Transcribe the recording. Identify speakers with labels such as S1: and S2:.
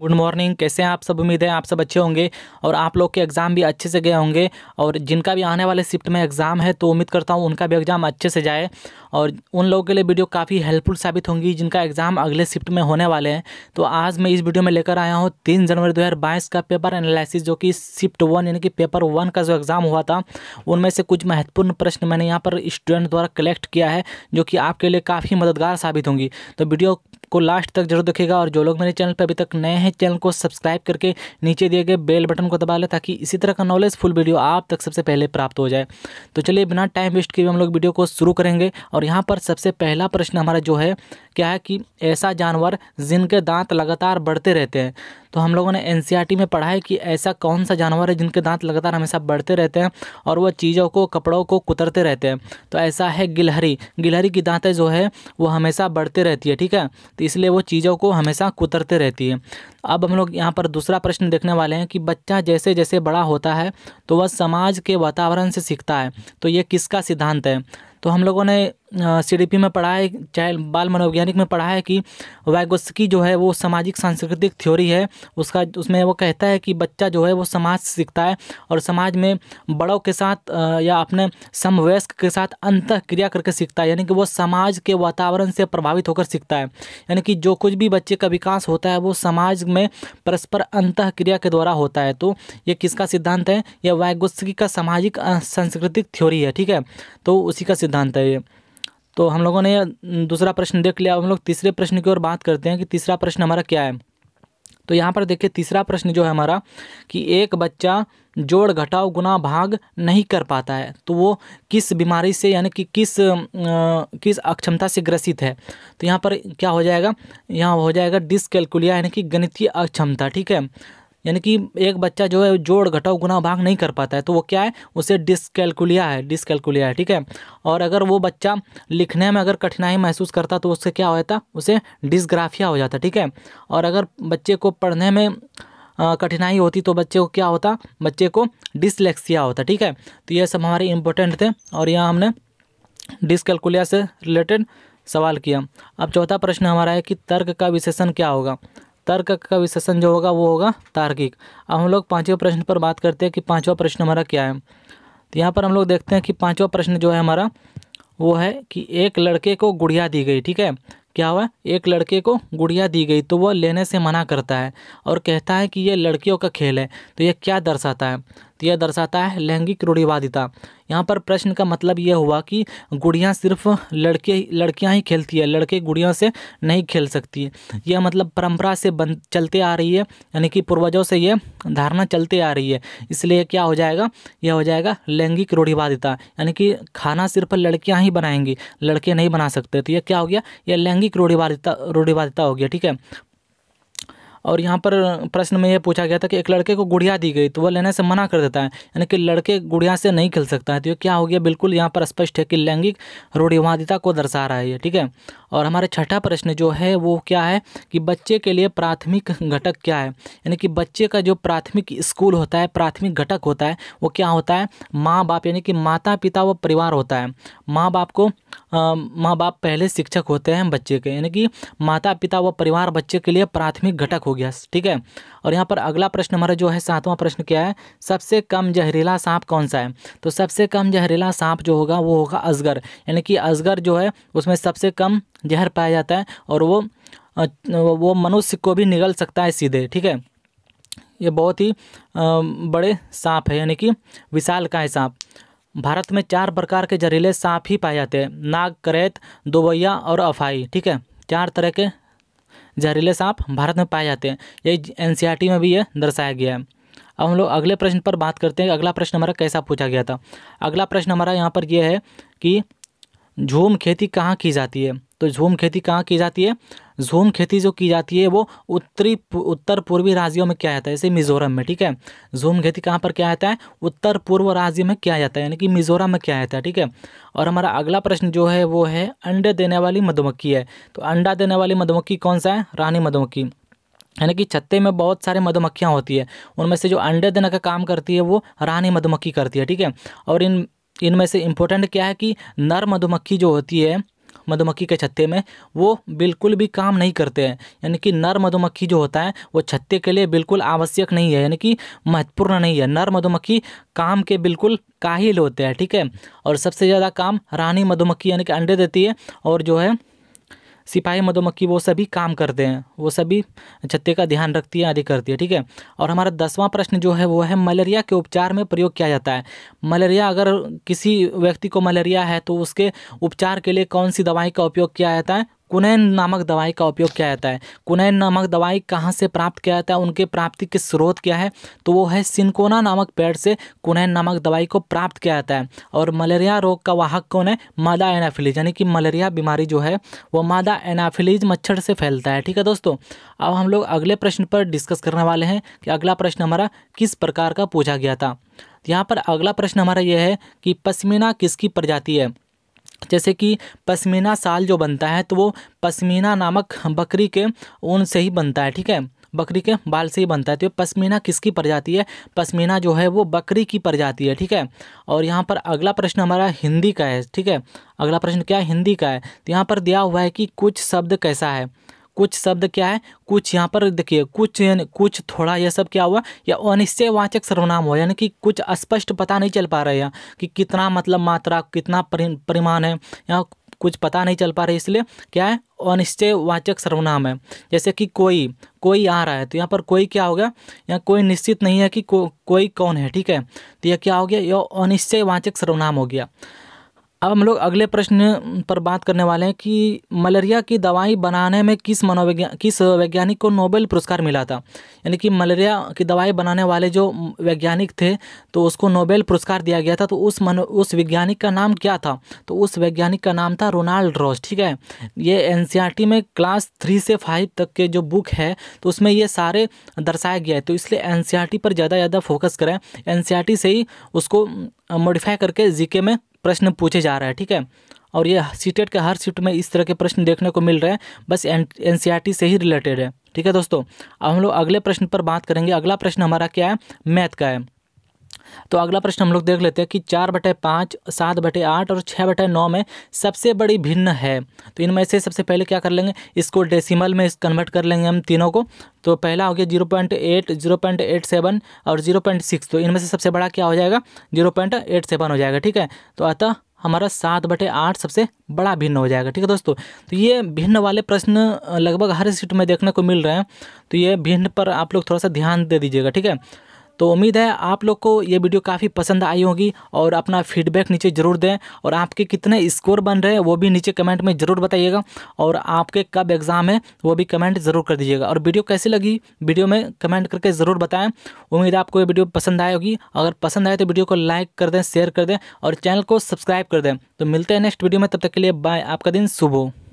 S1: good morning कैसे हैं आप सब उम्मीद है आप सब अच्छे होंगे और आप लोग के एग्ज़ाम भी अच्छे से गए होंगे और जिनका भी आने वाले शिफ्ट में एग्ज़ाम है तो उम्मीद करता हूँ उनका भी एग्ज़ाम अच्छे से जाए और उन लोगों के लिए वीडियो काफ़ी हेल्पफुल साबित होंगी जिनका एग्ज़ाम अगले शिफ्ट में होने वाले हैं तो आज मैं इस वीडियो में लेकर आया हूँ तीन जनवरी दो का पेपर एनालिसिस जो कि शिफ्ट वन यानी कि पेपर वन का जो एग्ज़ाम हुआ था उनमें से कुछ महत्वपूर्ण प्रश्न मैंने यहाँ पर स्टूडेंट द्वारा कलेक्ट किया है जो कि आपके लिए काफ़ी मददगार साबित होंगी तो वीडियो को लास्ट तक जरूर देखेगा और जो लोग मेरे चैनल पर अभी तक नए हैं हैं चैनल को सब्सक्राइब करके नीचे दिए गए बेल बटन को दबा लें ताकि इसी तरह का नॉलेज फुल वीडियो आप तक सबसे पहले प्राप्त हो जाए तो चलिए बिना टाइम वेस्ट किए हम लोग वीडियो को शुरू करेंगे और यहाँ पर सबसे पहला प्रश्न हमारा जो है क्या है कि ऐसा जानवर जिनके दांत लगातार बढ़ते रहते हैं तो हम लोगों ने एन e में पढ़ा है कि ऐसा कौन सा जानवर है जिनके दांत लगातार हमेशा बढ़ते रहते हैं और वह चीज़ों को कपड़ों को कुतरते रहते हैं तो ऐसा है गिलहरी गिलहरी की दांतें जो है वो हमेशा बढ़ते रहती है ठीक है तो इसलिए वो चीज़ों को हमेशा कुतरते रहती है अब हम लोग यहाँ पर दूसरा प्रश्न देखने वाले हैं कि बच्चा जैसे जैसे बड़ा होता है तो वह समाज के वातावरण से सीखता है तो ये किसका सिद्धांत है तो हम लोगों ने सी में पढ़ा है चाहे बाल मनोवैज्ञानिक में पढ़ा है कि वैगोस्की जो है वो सामाजिक सांस्कृतिक थ्योरी है उसका उसमें वो कहता है कि बच्चा जो है वो समाज से सीखता है और समाज में बड़ों के साथ या अपने समवयस्क के साथ अंत क्रिया करके सीखता है यानी कि वो समाज के वातावरण से प्रभावित होकर सीखता है यानी कि जो कुछ भी बच्चे का विकास होता है वो समाज में परस्पर अंत क्रिया के द्वारा होता है तो ये किसका सिद्धांत है यह वैगोस्की का सामाजिक सांस्कृतिक थ्योरी है ठीक है तो उसी का सिद्धांत है ये तो हम लोगों ने दूसरा प्रश्न देख लिया अब हम लोग तीसरे प्रश्न की ओर बात करते हैं कि तीसरा प्रश्न हमारा क्या है तो यहाँ पर देखिए तीसरा प्रश्न जो है हमारा कि एक बच्चा जोड़ घटाव गुना भाग नहीं कर पाता है तो वो किस बीमारी से यानी कि किस आ, किस अक्षमता से ग्रसित है तो यहाँ पर क्या हो जाएगा यहाँ हो जाएगा डिसकैलकुलिया यानी कि गणितीय अक्षमता ठीक है यानी कि एक बच्चा जो है जोड़ घटाओ गुना भाग नहीं कर पाता है तो वो क्या है उसे डिसकैलकुलिया है डिसकैलकुलिया है ठीक है और अगर वो बच्चा लिखने में अगर कठिनाई महसूस करता तो उससे क्या हो जाता उसे डिसग्राफिया हो जाता ठीक है और अगर बच्चे को पढ़ने में कठिनाई होती तो बच्चे को क्या होता बच्चे को डिसलेक्सिया होता ठीक है तो ये सब हमारे इंपॉर्टेंट थे और यहाँ हमने डिसकैलकुलिया से रिलेटेड सवाल किया अब चौथा प्रश्न हमारा है कि तर्क का विशेषण क्या होगा तर्क का विशेषण जो होगा वो होगा तार्किक अब हम लोग पाँचवें प्रश्न पर बात करते हैं कि पाँचवा प्रश्न हमारा क्या है तो यहाँ पर हम लोग देखते हैं कि पाँचवा प्रश्न जो है हमारा वो है कि एक लड़के को गुड़िया दी गई ठीक है क्या हुआ एक लड़के को गुड़िया दी गई तो वह लेने से मना करता है और कहता है कि यह लड़कियों का खेल है तो यह क्या दर्शाता है तो यह दर्शाता है लैंगिक रूढ़िवादिता यहाँ पर प्रश्न का मतलब यह हुआ कि गुड़ियाँ सिर्फ लड़के लड़कियाँ ही खेलती है लड़के गुड़ियों से नहीं खेल सकती यह मतलब परंपरा से बन चलते आ रही है यानी कि पूर्वजों से यह धारणा चलते आ रही है इसलिए क्या हो जाएगा यह हो जाएगा लैंगिक रूढ़िवादिता यानी कि खाना सिर्फ लड़कियाँ ही बनाएंगी लड़के नहीं बना सकते तो यह क्या हो गया यह लैंगिक रूढ़िवादिता रूढ़िवादिता हो गया ठीक है और यहाँ पर प्रश्न में यह पूछा गया था कि एक लड़के को गुड़िया दी गई तो वह लेने से मना कर देता है यानी कि लड़के गुड़िया से नहीं खेल सकता है तो ये क्या हो गया बिल्कुल यहाँ पर स्पष्ट है कि लैंगिक रूढ़िवादिता को दर्शा रहा है ये ठीक है और हमारा छठा प्रश्न जो है वो क्या है कि बच्चे के लिए प्राथमिक घटक क्या है यानी कि बच्चे का जो प्राथमिक स्कूल होता है प्राथमिक घटक होता है वो क्या होता है माँ बाप यानी कि माता पिता व परिवार होता है माँ बाप को माँ बाप पहले शिक्षक होते हैं बच्चे के यानी कि माता पिता व परिवार बच्चे के लिए प्राथमिक घटक हो गया ठीक है और यहाँ पर अगला प्रश्न हमारा जो है सातवां प्रश्न क्या है सबसे कम जहरीला सांप कौन सा है तो सबसे कम जहरीला सांप जो होगा वो होगा अजगर यानी कि अजगर जो है उसमें सबसे कम जहर पाया जाता है और वो वो मनुष्य को भी निगल सकता है सीधे ठीक है ये बहुत ही बड़े सांप है यानी कि विशाल का है सांप भारत में चार प्रकार के जहरीले सांप ही पाए जाते हैं नाग करेत दुबैया और अफाई ठीक है चार तरह के जहरीले सांप भारत में पाए जाते हैं ये एन में भी ये दर्शाया गया है अब हम लोग अगले प्रश्न पर बात करते हैं अगला प्रश्न हमारा कैसा पूछा गया था अगला प्रश्न हमारा यहाँ पर यह है कि झूम खेती कहाँ की जाती है तो झूम खेती कहाँ की जाती है झूम खेती जो की जाती है वो उत्तरी उत्तर पूर्वी राज्यों में किया जाता है जैसे मिजोरम में ठीक है झूम खेती कहाँ पर किया जाता है उत्तर पूर्व राज्य में किया जाता है यानी कि मिजोरम में किया जाता है ठीक है और हमारा अगला प्रश्न जो है वो है अंडे देने वाली मधुमक्खी है तो अंडा देने वाली मधुमक्खी कौन सा है रानी मधुमक्खी यानी कि छत्ते में बहुत सारे मधुमक्खियाँ होती है उनमें से जो अंडे देने का काम करती है वो रानी मधुमक्खी करती है ठीक है और इन इनमें से इम्पोर्टेंट क्या है कि नर मधुमक्खी जो होती है मधुमक्खी के छत्ते में वो बिल्कुल भी काम नहीं करते हैं यानी कि नर मधुमक्खी जो होता है वो छत्ते के लिए बिल्कुल आवश्यक नहीं है यानी कि महत्वपूर्ण नहीं है नर मधुमक्खी काम के बिल्कुल काहिल होते हैं ठीक है और सबसे ज़्यादा काम रानी मधुमक्खी यानी कि अंडे देती है और जो है सिपाही मधुमक्खी वो सभी काम करते हैं वो सभी छत्ते का ध्यान रखती है आदि करती है ठीक है और हमारा दसवां प्रश्न जो है वो है मलेरिया के उपचार में प्रयोग किया जाता है मलेरिया अगर किसी व्यक्ति को मलेरिया है तो उसके उपचार के लिए कौन सी दवाई का उपयोग किया जाता है कुनैन नामक दवाई का उपयोग किया जाता है कुनैन नामक दवाई कहाँ से प्राप्त किया जाता है उनके प्राप्ति के स्रोत क्या है तो वो है सिंकोना नामक पेड़ से कुनैन नामक दवाई को प्राप्त किया जाता है और मलेरिया रोग का वाहक कौन है मादा एनाफिलीज यानी कि मलेरिया बीमारी जो है वो मादा एनाफिलीज मच्छर से फैलता है ठीक है दोस्तों अब हम लोग अगले प्रश्न पर डिस्कस करने वाले हैं कि अगला प्रश्न हमारा किस प्रकार का पूछा गया था यहाँ पर अगला प्रश्न हमारा यह है कि पश्मीना किसकी प्रजाति है जैसे कि पश्मीना साल जो बनता है तो वो पश्मीना नामक बकरी के ऊन से ही बनता है ठीक है बकरी के बाल से ही बनता है तो ये पश्मीना किसकी प्रजाति है पश्मीना जो है वो बकरी की प्रजाति है ठीक है और यहाँ पर अगला प्रश्न हमारा हिंदी का है ठीक है अगला प्रश्न क्या है हिंदी का है तो यहाँ पर दिया हुआ है कि कुछ शब्द कैसा है कुछ शब्द क्या है कुछ यहाँ पर देखिए कुछ कुछ थोड़ा यह सब क्या हुआ या अनिश्चयवाचक सर्वनाम हुआ यानी कि कुछ स्पष्ट पता नहीं चल पा रहा है कि कितना मतलब मात्रा कितना परिमाण है या कुछ पता नहीं चल पा रहा है इसलिए क्या है अनिश्चयवाचक सर्वनाम है जैसे कि कोई कोई आ रहा है तो यहाँ पर कोई क्या हो गया यहाँ कोई निश्चित नहीं है कि को, कोई कौन है ठीक है तो यह क्या हो गया यह अनिश्चयवाचक सर्वनाम हो गया अब हम लोग अगले प्रश्न पर बात करने वाले हैं कि मलेरिया की दवाई बनाने में किस मनोवैज्ञान किस वैज्ञानिक को नोबेल पुरस्कार मिला था यानी कि मलेरिया की दवाई बनाने वाले जो वैज्ञानिक थे तो उसको नोबेल पुरस्कार दिया गया था तो उस मनो उस वैज्ञानिक का नाम क्या था तो उस वैज्ञानिक का नाम था रोनाल्ड रॉस ठीक है ये एन में क्लास थ्री से फाइव तक के जो बुक है तो उसमें ये सारे दर्शाया गया है तो इसलिए एन पर ज़्यादा ज़्यादा फोकस करें एन से ही उसको मॉडिफाई करके जीके में प्रश्न पूछे जा रहा है ठीक है और ये सीटेट के हर सीट में इस तरह के प्रश्न देखने को मिल रहे हैं बस एन से ही रिलेटेड है ठीक है दोस्तों अब हम लोग अगले प्रश्न पर बात करेंगे अगला प्रश्न हमारा क्या है मैथ का है तो अगला प्रश्न हम लोग देख लेते हैं कि चार बटे पाँच सात बटे आठ और छः बटे नौ में सबसे बड़ी भिन्न है तो इनमें से सबसे पहले क्या कर लेंगे इसको डेसिमल में कन्वर्ट कर लेंगे हम तीनों को तो पहला हो गया zero point eight zero point eight seven और जीरो पॉइंट सिक्स तो इनमें से सबसे बड़ा क्या हो जाएगा जीरो पॉइंट एट सेवन हो जाएगा ठीक है तो अतः हमारा सात बटे आठ सबसे बड़ा भिन्न हो जाएगा ठीक है दोस्तों तो ये भिन्न वाले प्रश्न लगभग हर सीट में देखने को मिल रहे हैं तो ये भिन्न पर आप लोग थोड़ा सा ध्यान दे दीजिएगा ठीक है तो उम्मीद है आप लोग को ये वीडियो काफ़ी पसंद आई होगी और अपना फीडबैक नीचे ज़रूर दें और आपके कितने स्कोर बन रहे हैं वो भी नीचे कमेंट में ज़रूर बताइएगा और आपके कब एग्ज़ाम है वो भी कमेंट ज़रूर कर दीजिएगा और वीडियो कैसी लगी वीडियो में कमेंट करके ज़रूर बताएं उम्मीद आपको ये वीडियो पसंद आई होगी अगर पसंद आए तो वीडियो को लाइक कर दें शेयर कर दें और चैनल को सब्सक्राइब कर दें तो मिलते हैं नेक्स्ट वीडियो में तब तक के लिए बाय आपका दिन शुभ हो